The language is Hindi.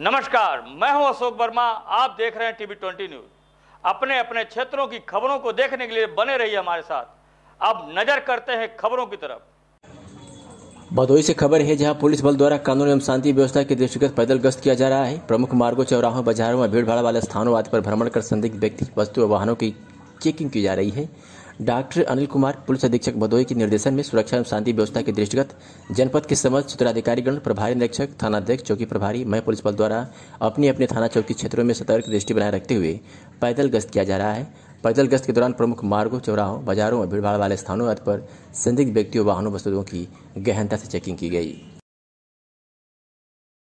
नमस्कार मैं हूं अशोक वर्मा आप देख रहे हैं टीवी ट्वेंटी न्यूज अपने अपने क्षेत्रों की खबरों को देखने के लिए बने रहिए हमारे साथ अब नजर करते हैं खबरों की तरफ भदोई से खबर है जहां पुलिस बल द्वारा कानून एवं शांति व्यवस्था के दृष्टिगत पैदल गश्त किया जा रहा है प्रमुख मार्गों चौराहों बाजारों में भीड़ भाड़ वाले स्थानों आदि पर भ्रमण कर संदिग्ध व्यक्ति वस्तु और वाहनों की चेकिंग की जा रही है डॉक्टर अनिल कुमार पुलिस अधीक्षक भदोई के निर्देशन में सुरक्षा एवं शांति व्यवस्था के दृष्टिगत जनपद के समस्त क्षेत्राधिकारीगण प्रभारी निरीक्षक थानाध्यक्ष चौकी प्रभारी मय पुलिस बल द्वारा अपने अपने थाना चौकी क्षेत्रों में सतर्क दृष्टि बनाए रखते हुए पैदल गश्त किया जा रहा है पैदल गश्त के दौरान प्रमुख मार्गों चौराहों बाजारों और भीड़भाड़ वाले स्थानों आदि पर संदिग्ध व्यक्तियों वाहनों वस्तुओं की गहनता से चेकिंग की गई